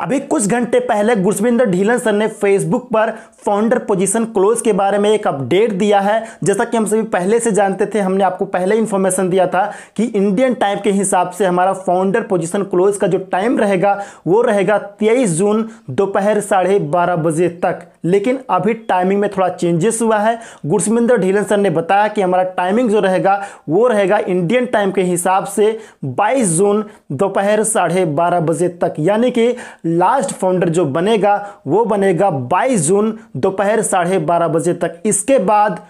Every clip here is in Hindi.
अभी कुछ घंटे पहले गुरसविंदर ढीलन सर ने फेसबुक पर फाउंडर पोजीशन क्लोज के बारे में एक अपडेट दिया है जैसा कि हम सभी पहले से जानते थे हमने आपको पहले इन्फॉर्मेशन दिया था कि इंडियन टाइम के हिसाब से हमारा फाउंडर पोजीशन क्लोज का जो टाइम रहेगा वो रहेगा तेईस जून दोपहर साढ़े बारह बजे तक लेकिन अभी टाइमिंग में थोड़ा चेंजेस हुआ है गुरसविंदर ढीलन सर ने बताया कि हमारा टाइमिंग जो रहेगा वो रहेगा इंडियन टाइम के हिसाब से 22 जून दोपहर साढ़े बारह बजे तक यानी कि लास्ट फाउंडर जो बनेगा वो बनेगा 22 जून दोपहर साढ़े बारह बजे तक इसके बाद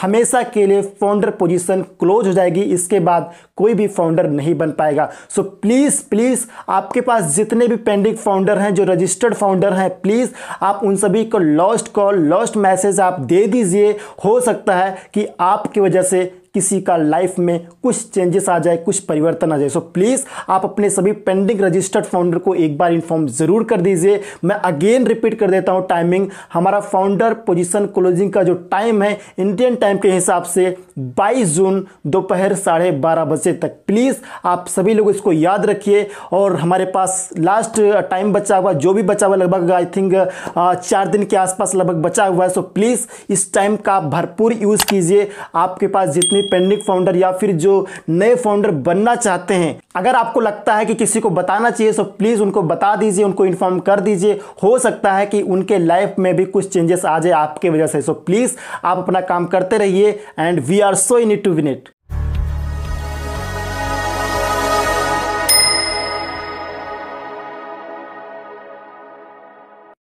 हमेशा के लिए फाउंडर पोजीशन क्लोज हो जाएगी इसके बाद कोई भी फाउंडर नहीं बन पाएगा सो प्लीज़ प्लीज़ आपके पास जितने भी पेंडिंग फाउंडर हैं जो रजिस्टर्ड फाउंडर हैं प्लीज़ आप उन सभी को लॉस्ट कॉल लॉस्ट मैसेज आप दे दीजिए हो सकता है कि आपकी वजह से किसी का लाइफ में कुछ चेंजेस आ जाए कुछ परिवर्तन आ जाए सो प्लीज़ आप अपने सभी पेंडिंग रजिस्टर्ड फाउंडर को एक बार इन्फॉर्म ज़रूर कर दीजिए मैं अगेन रिपीट कर देता हूँ टाइमिंग हमारा फाउंडर पोजिशन क्लोजिंग का जो टाइम है इंडियन टाइम के हिसाब से बाईस जून दोपहर साढ़े बारह बजे तक प्लीज़ आप सभी लोग इसको याद रखिए और हमारे पास लास्ट टाइम बचा हुआ जो भी बचा हुआ लगभग आई थिंक चार दिन के आसपास लगभग बचा हुआ है सो प्लीज़ इस टाइम का भरपूर यूज़ कीजिए आपके पास जितनी से पेंडिंग फाउंडर या फिर जो नए फाउंडर बनना चाहते हैं अगर आपको लगता है कि किसी को बताना चाहिए सो तो प्लीज़ उनको बता दीजिए उनको इन्फॉर्म कर दीजिए हो सकता है कि उनके लाइफ में भी कुछ चेंजेस आ जाए आपके वजह से सो प्लीज़ आप अपना काम करते रहिए and we are so in it to win it